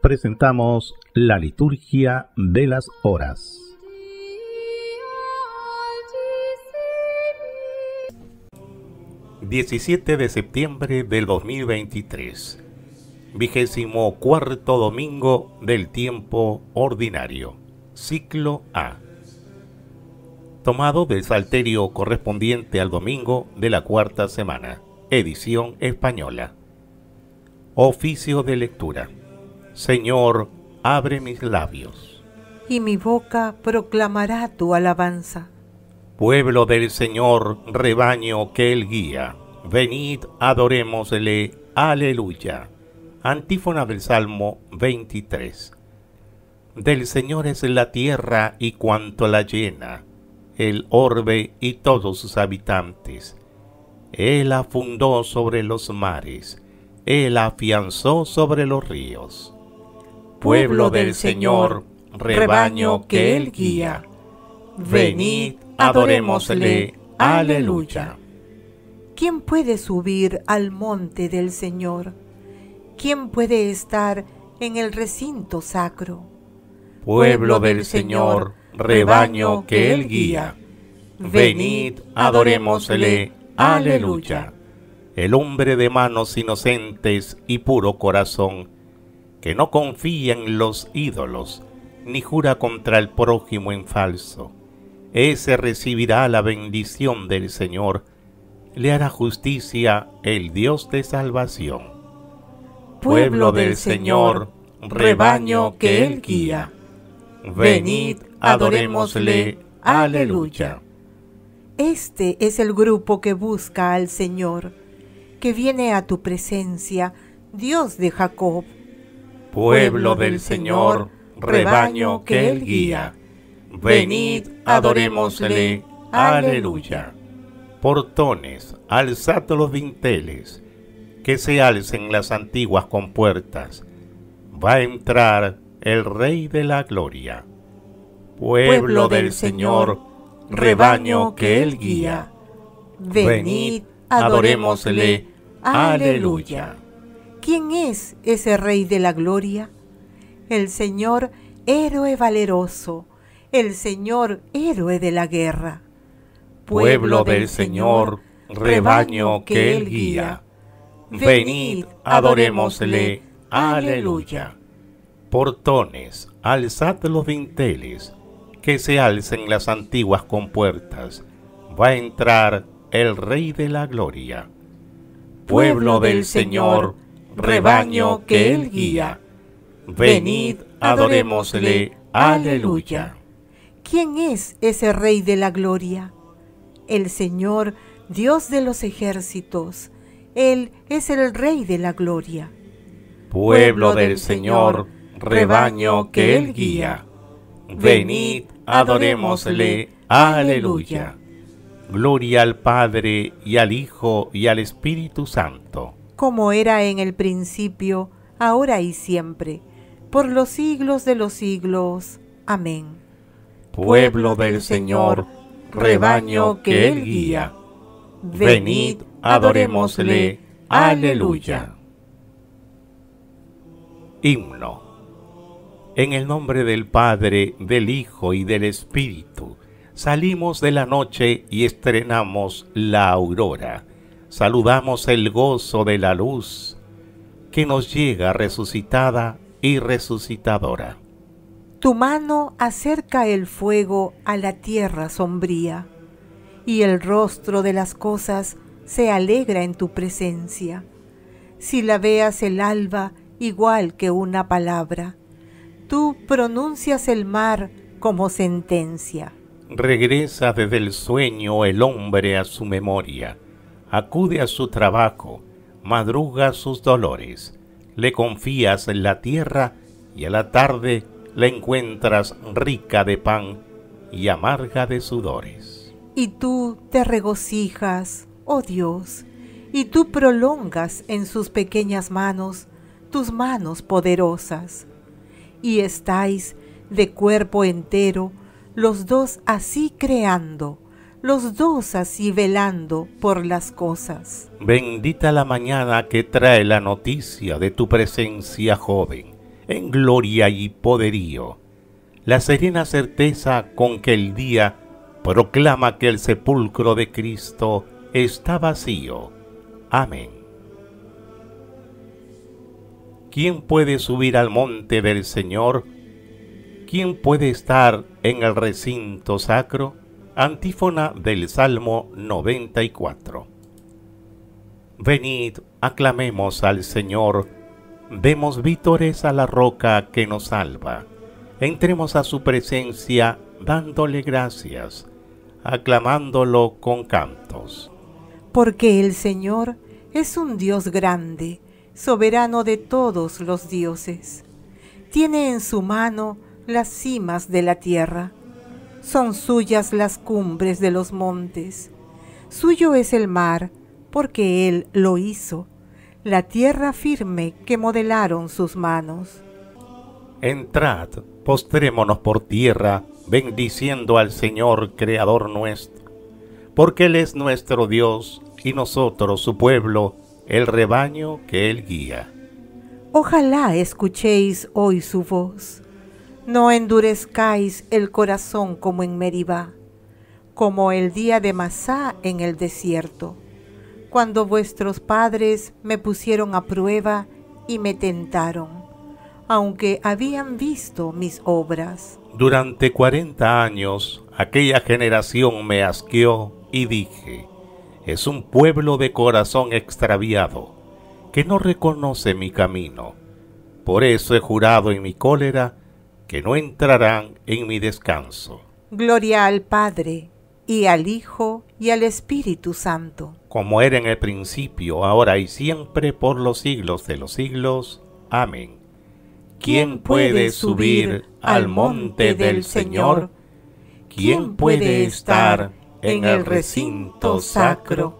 presentamos la liturgia de las horas. ...17 de septiembre del 2023... ...vigésimo cuarto domingo del tiempo ordinario... ...ciclo A... ...tomado del salterio correspondiente al domingo de la cuarta semana... ...edición española... ...oficio de lectura... Señor, abre mis labios. Y mi boca proclamará tu alabanza. Pueblo del Señor, rebaño que Él guía, venid, adorémosle, aleluya. Antífona del Salmo 23. Del Señor es la tierra y cuanto la llena, el orbe y todos sus habitantes. Él afundó sobre los mares, Él afianzó sobre los ríos pueblo del Señor, rebaño que Él guía. Venid, adorémosle. Aleluya. ¿Quién puede subir al monte del Señor? ¿Quién puede estar en el recinto sacro? Pueblo del Señor, rebaño que Él guía. Venid, adorémosle. Aleluya. El hombre de manos inocentes y puro corazón no confía en los ídolos, ni jura contra el prójimo en falso. Ese recibirá la bendición del Señor, le hará justicia el Dios de salvación. Pueblo del Señor, rebaño que Él guía. Venid, adorémosle. Aleluya. Este es el grupo que busca al Señor, que viene a tu presencia, Dios de Jacob pueblo del Señor, rebaño que Él guía. Venid, adorémosle. Aleluya. Portones, alzad los vinteles, que se alcen las antiguas compuertas. Va a entrar el Rey de la Gloria. Pueblo del Señor, rebaño que Él guía. Venid, adorémosle. Aleluya. ¿Quién es ese Rey de la Gloria? El Señor héroe valeroso, el Señor héroe de la guerra. Pueblo, del Señor, rebaño que Él guía. Venid, adorémosle. Aleluya. Portones, alzad los dinteles, que se alcen las antiguas compuertas. Va a entrar el Rey de la Gloria. Pueblo del Señor, rebaño que Él guía. Venid, adorémosle. Aleluya. ¿Quién es ese Rey de la Gloria? El Señor, Dios de los ejércitos. Él es el Rey de la Gloria. Pueblo del Señor, rebaño que Él guía. Venid, adorémosle. Aleluya. Gloria al Padre y al Hijo y al Espíritu Santo como era en el principio, ahora y siempre, por los siglos de los siglos. Amén. Pueblo del Señor, rebaño que Él guía, venid, adorémosle. Aleluya. Himno. En el nombre del Padre, del Hijo y del Espíritu, salimos de la noche y estrenamos la aurora saludamos el gozo de la luz que nos llega resucitada y resucitadora. Tu mano acerca el fuego a la tierra sombría, y el rostro de las cosas se alegra en tu presencia. Si la veas el alba igual que una palabra, tú pronuncias el mar como sentencia. Regresa desde el sueño el hombre a su memoria acude a su trabajo, madruga sus dolores, le confías en la tierra y a la tarde la encuentras rica de pan y amarga de sudores. Y tú te regocijas, oh Dios, y tú prolongas en sus pequeñas manos tus manos poderosas. Y estáis de cuerpo entero los dos así creando, los dos así velando por las cosas. Bendita la mañana que trae la noticia de tu presencia joven, en gloria y poderío, la serena certeza con que el día proclama que el sepulcro de Cristo está vacío. Amén. ¿Quién puede subir al monte del Señor? ¿Quién puede estar en el recinto sacro? Antífona del Salmo 94. Venid, aclamemos al Señor, demos vítores a la roca que nos salva. Entremos a su presencia dándole gracias, aclamándolo con cantos. Porque el Señor es un Dios grande, soberano de todos los dioses. Tiene en su mano las cimas de la tierra son suyas las cumbres de los montes. Suyo es el mar, porque Él lo hizo, la tierra firme que modelaron sus manos. Entrad, postrémonos por tierra, bendiciendo al Señor, Creador nuestro, porque Él es nuestro Dios y nosotros su pueblo, el rebaño que Él guía. Ojalá escuchéis hoy su voz. No endurezcáis el corazón como en Meribá, como el día de Masá en el desierto, cuando vuestros padres me pusieron a prueba y me tentaron, aunque habían visto mis obras. Durante cuarenta años aquella generación me asqueó y dije, es un pueblo de corazón extraviado, que no reconoce mi camino. Por eso he jurado en mi cólera que no entrarán en mi descanso. Gloria al Padre, y al Hijo, y al Espíritu Santo. Como era en el principio, ahora y siempre, por los siglos de los siglos. Amén. ¿Quién puede subir al monte del Señor? ¿Quién puede estar en el recinto sacro?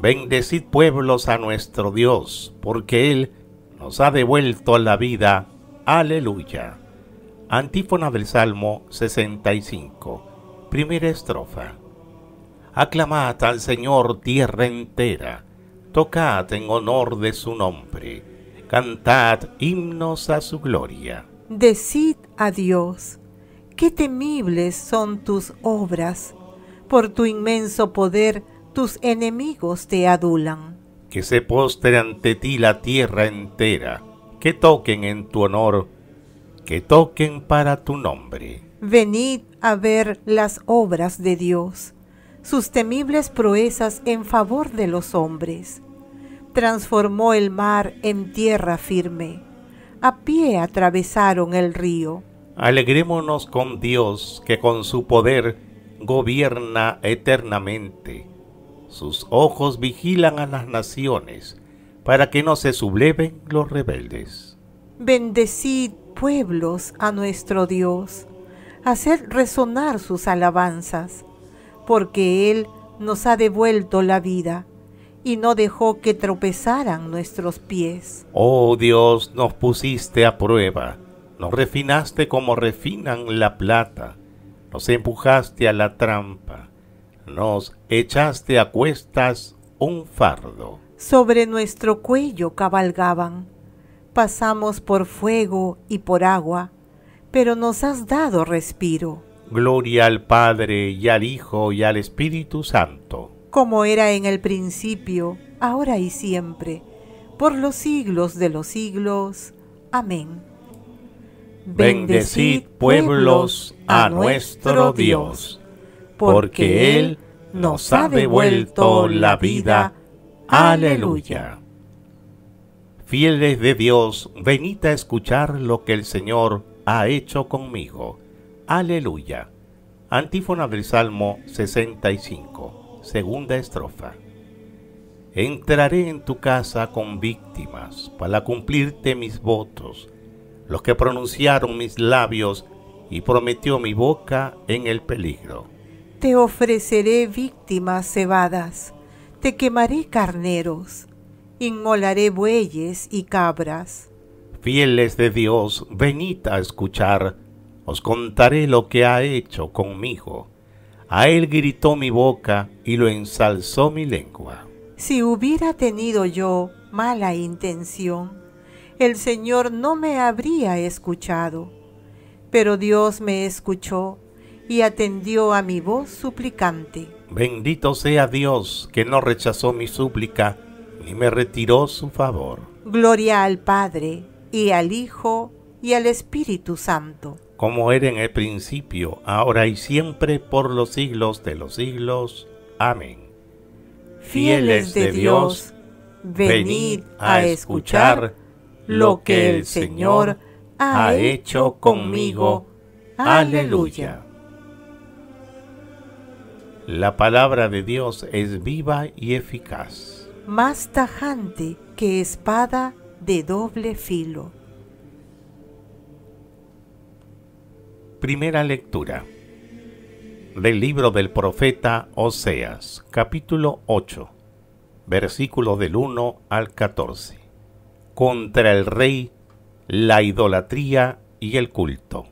Bendecid pueblos a nuestro Dios, porque Él nos ha devuelto la vida Aleluya. Antífona del Salmo 65. Primera estrofa. Aclamad al Señor tierra entera, tocad en honor de su nombre, cantad himnos a su gloria. Decid a Dios, qué temibles son tus obras, por tu inmenso poder tus enemigos te adulan. Que se postre ante ti la tierra entera, que toquen en tu honor, que toquen para tu nombre. Venid a ver las obras de Dios, sus temibles proezas en favor de los hombres. Transformó el mar en tierra firme. A pie atravesaron el río. Alegrémonos con Dios que con su poder gobierna eternamente. Sus ojos vigilan a las naciones para que no se subleven los rebeldes. Bendecid pueblos a nuestro Dios, hacer resonar sus alabanzas, porque Él nos ha devuelto la vida y no dejó que tropezaran nuestros pies. Oh Dios, nos pusiste a prueba, nos refinaste como refinan la plata, nos empujaste a la trampa, nos echaste a cuestas un fardo sobre nuestro cuello cabalgaban. Pasamos por fuego y por agua, pero nos has dado respiro. Gloria al Padre y al Hijo y al Espíritu Santo. Como era en el principio, ahora y siempre, por los siglos de los siglos. Amén. Bendecid pueblos a nuestro Dios, porque Él nos ha devuelto la vida Aleluya. Fieles de Dios, venid a escuchar lo que el Señor ha hecho conmigo. Aleluya. Antífona del Salmo 65, segunda estrofa. Entraré en tu casa con víctimas para cumplirte mis votos, los que pronunciaron mis labios y prometió mi boca en el peligro. Te ofreceré víctimas cebadas te quemaré carneros, inmolaré bueyes y cabras. Fieles de Dios, venid a escuchar, os contaré lo que ha hecho conmigo. A él gritó mi boca y lo ensalzó mi lengua. Si hubiera tenido yo mala intención, el Señor no me habría escuchado. Pero Dios me escuchó y atendió a mi voz suplicante. Bendito sea Dios que no rechazó mi súplica ni me retiró su favor. Gloria al Padre y al Hijo y al Espíritu Santo. Como era en el principio, ahora y siempre, por los siglos de los siglos. Amén. Fieles de Dios, venid a escuchar lo que el Señor ha hecho conmigo. Aleluya. La palabra de Dios es viva y eficaz. Más tajante que espada de doble filo. Primera lectura del libro del profeta Oseas, capítulo 8, versículo del 1 al 14. Contra el rey, la idolatría y el culto.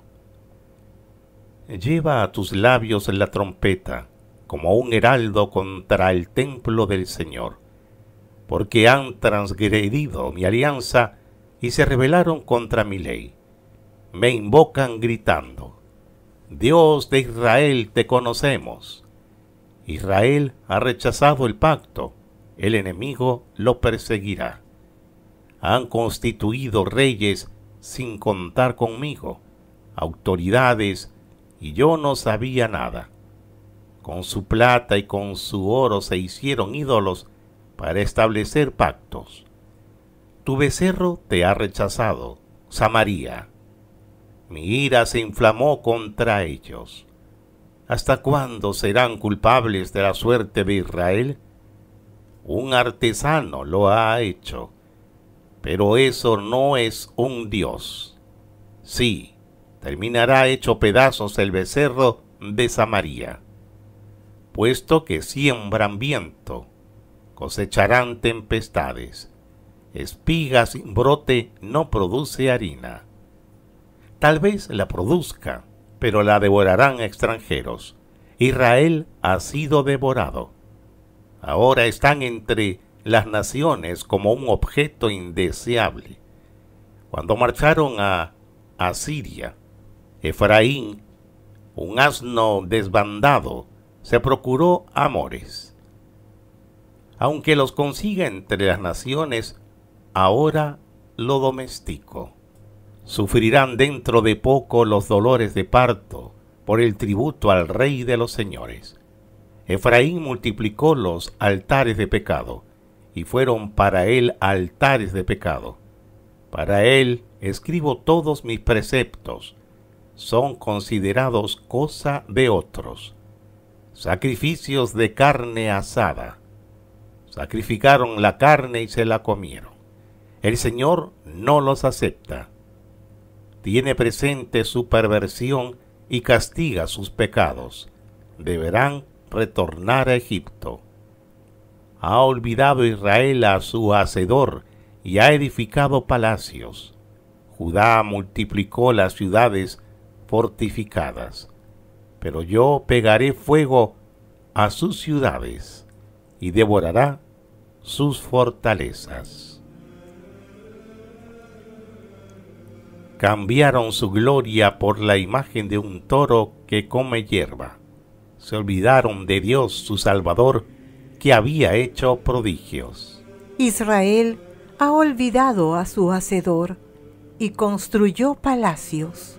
Lleva a tus labios la trompeta como un heraldo contra el templo del Señor, porque han transgredido mi alianza y se rebelaron contra mi ley. Me invocan gritando, Dios de Israel te conocemos. Israel ha rechazado el pacto, el enemigo lo perseguirá. Han constituido reyes sin contar conmigo, autoridades, y yo no sabía nada con su plata y con su oro se hicieron ídolos para establecer pactos. Tu becerro te ha rechazado, Samaria. Mi ira se inflamó contra ellos. ¿Hasta cuándo serán culpables de la suerte de Israel? Un artesano lo ha hecho, pero eso no es un Dios. Sí, terminará hecho pedazos el becerro de Samaría puesto que siembran viento, cosecharán tempestades, espiga sin brote no produce harina. Tal vez la produzca, pero la devorarán extranjeros. Israel ha sido devorado. Ahora están entre las naciones como un objeto indeseable. Cuando marcharon a Asiria, Efraín, un asno desbandado, se procuró amores. Aunque los consiga entre las naciones, ahora lo domestico. Sufrirán dentro de poco los dolores de parto por el tributo al Rey de los Señores. Efraín multiplicó los altares de pecado, y fueron para él altares de pecado. Para él escribo todos mis preceptos, son considerados cosa de otros sacrificios de carne asada. Sacrificaron la carne y se la comieron. El Señor no los acepta. Tiene presente su perversión y castiga sus pecados. Deberán retornar a Egipto. Ha olvidado Israel a su Hacedor y ha edificado palacios. Judá multiplicó las ciudades fortificadas pero yo pegaré fuego a sus ciudades y devorará sus fortalezas. Cambiaron su gloria por la imagen de un toro que come hierba. Se olvidaron de Dios su Salvador que había hecho prodigios. Israel ha olvidado a su Hacedor y construyó palacios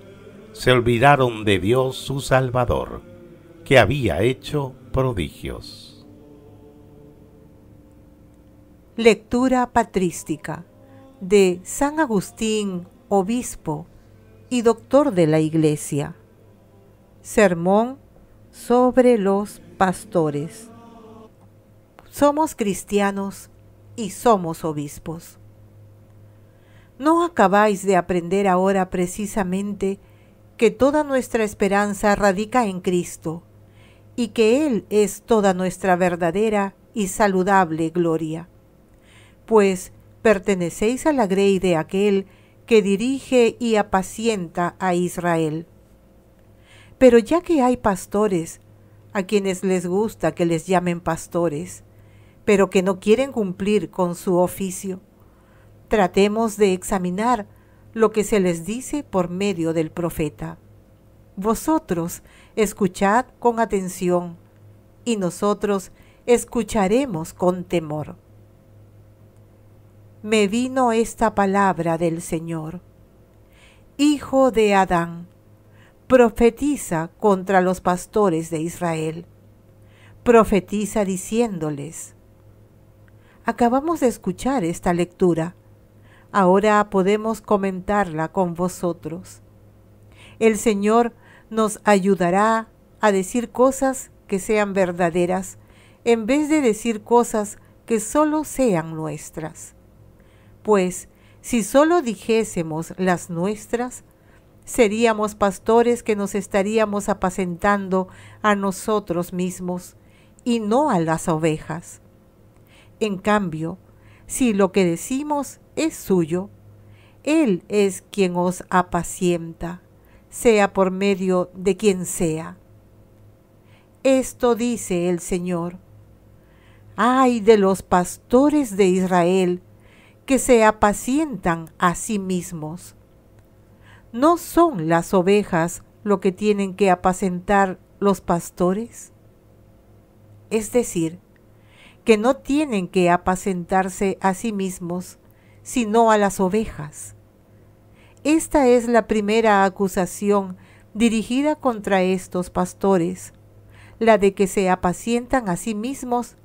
se olvidaron de Dios su Salvador, que había hecho prodigios. Lectura patrística de San Agustín, obispo y doctor de la Iglesia. Sermón sobre los pastores. Somos cristianos y somos obispos. ¿No acabáis de aprender ahora precisamente que toda nuestra esperanza radica en Cristo y que Él es toda nuestra verdadera y saludable gloria. Pues pertenecéis a la grey de aquel que dirige y apacienta a Israel. Pero ya que hay pastores, a quienes les gusta que les llamen pastores, pero que no quieren cumplir con su oficio, tratemos de examinar lo que se les dice por medio del profeta. Vosotros escuchad con atención y nosotros escucharemos con temor. Me vino esta palabra del Señor. Hijo de Adán, profetiza contra los pastores de Israel. Profetiza diciéndoles. Acabamos de escuchar esta lectura ahora podemos comentarla con vosotros. El Señor nos ayudará a decir cosas que sean verdaderas, en vez de decir cosas que solo sean nuestras. Pues, si solo dijésemos las nuestras, seríamos pastores que nos estaríamos apacentando a nosotros mismos y no a las ovejas. En cambio, si lo que decimos es suyo. Él es quien os apacienta, sea por medio de quien sea. Esto dice el Señor. Ay de los pastores de Israel que se apacientan a sí mismos. ¿No son las ovejas lo que tienen que apacentar los pastores? Es decir, que no tienen que apacentarse a sí mismos, sino a las ovejas. Esta es la primera acusación dirigida contra estos pastores, la de que se apacientan a sí mismos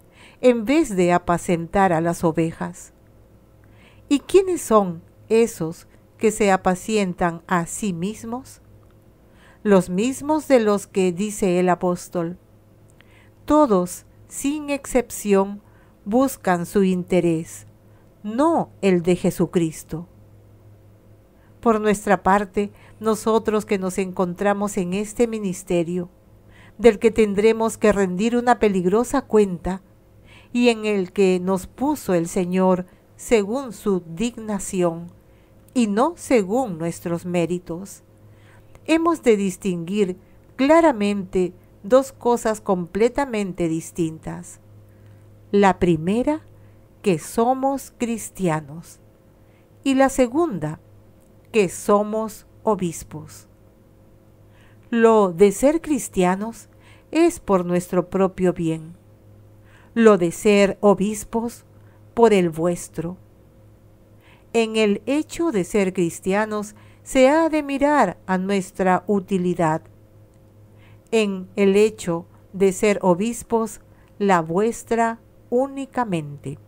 en vez de apacentar a las ovejas. ¿Y quiénes son esos que se apacientan a sí mismos? Los mismos de los que dice el apóstol. Todos sin excepción, buscan su interés, no el de Jesucristo. Por nuestra parte, nosotros que nos encontramos en este ministerio, del que tendremos que rendir una peligrosa cuenta, y en el que nos puso el Señor según su dignación, y no según nuestros méritos. Hemos de distinguir claramente dos cosas completamente distintas. La primera, que somos cristianos. Y la segunda, que somos obispos. Lo de ser cristianos es por nuestro propio bien. Lo de ser obispos por el vuestro. En el hecho de ser cristianos se ha de mirar a nuestra utilidad en el hecho de ser obispos, la vuestra únicamente.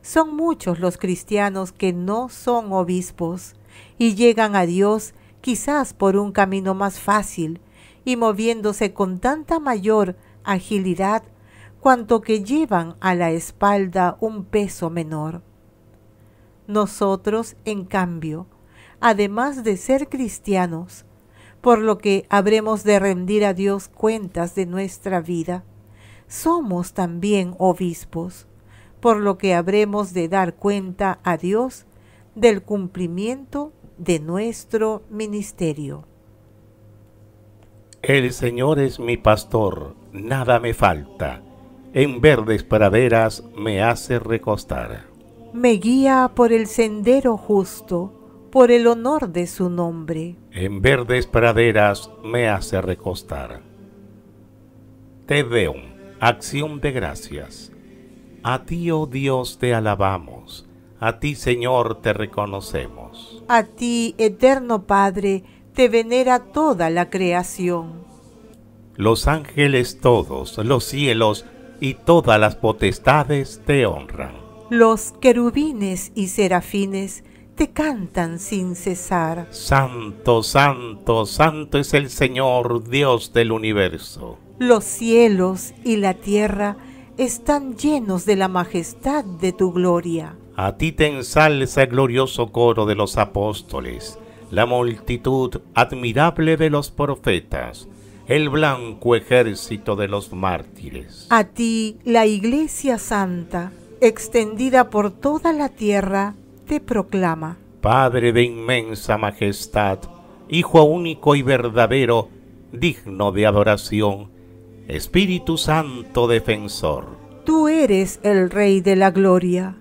Son muchos los cristianos que no son obispos y llegan a Dios quizás por un camino más fácil y moviéndose con tanta mayor agilidad cuanto que llevan a la espalda un peso menor. Nosotros, en cambio, además de ser cristianos, por lo que habremos de rendir a Dios cuentas de nuestra vida. Somos también obispos, por lo que habremos de dar cuenta a Dios del cumplimiento de nuestro ministerio. El Señor es mi pastor, nada me falta. En verdes praderas me hace recostar. Me guía por el sendero justo, por el honor de su nombre en verdes praderas me hace recostar. Te veo, acción de gracias. A ti, oh Dios, te alabamos. A ti, Señor, te reconocemos. A ti, eterno Padre, te venera toda la creación. Los ángeles todos, los cielos y todas las potestades te honran. Los querubines y serafines te cantan sin cesar. Santo, santo, santo es el Señor, Dios del universo. Los cielos y la tierra están llenos de la majestad de tu gloria. A ti te ensalza el glorioso coro de los apóstoles, la multitud admirable de los profetas, el blanco ejército de los mártires. A ti la Iglesia Santa, extendida por toda la tierra, proclama. Padre de inmensa majestad, Hijo único y verdadero, digno de adoración, Espíritu Santo defensor. Tú eres el Rey de la Gloria,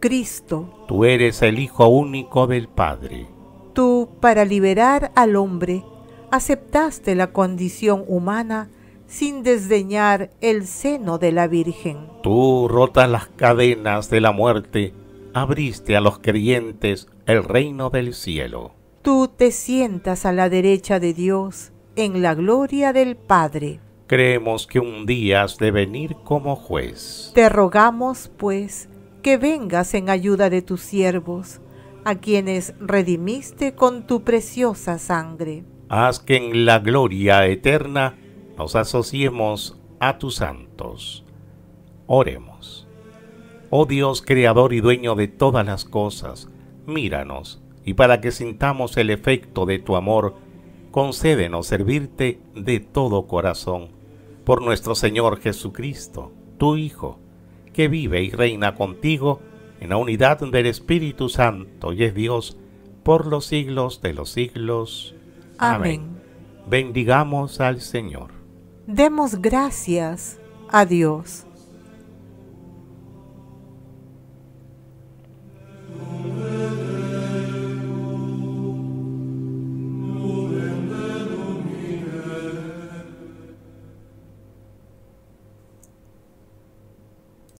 Cristo. Tú eres el Hijo único del Padre. Tú, para liberar al hombre, aceptaste la condición humana sin desdeñar el seno de la Virgen. Tú rotas las cadenas de la muerte abriste a los creyentes el reino del cielo. Tú te sientas a la derecha de Dios en la gloria del Padre. Creemos que un día has de venir como juez. Te rogamos, pues, que vengas en ayuda de tus siervos, a quienes redimiste con tu preciosa sangre. Haz que en la gloria eterna nos asociemos a tus santos. Oremos. Oh Dios, creador y dueño de todas las cosas, míranos, y para que sintamos el efecto de tu amor, concédenos servirte de todo corazón, por nuestro Señor Jesucristo, tu Hijo, que vive y reina contigo en la unidad del Espíritu Santo y es Dios por los siglos de los siglos. Amén. Bendigamos al Señor. Demos gracias a Dios.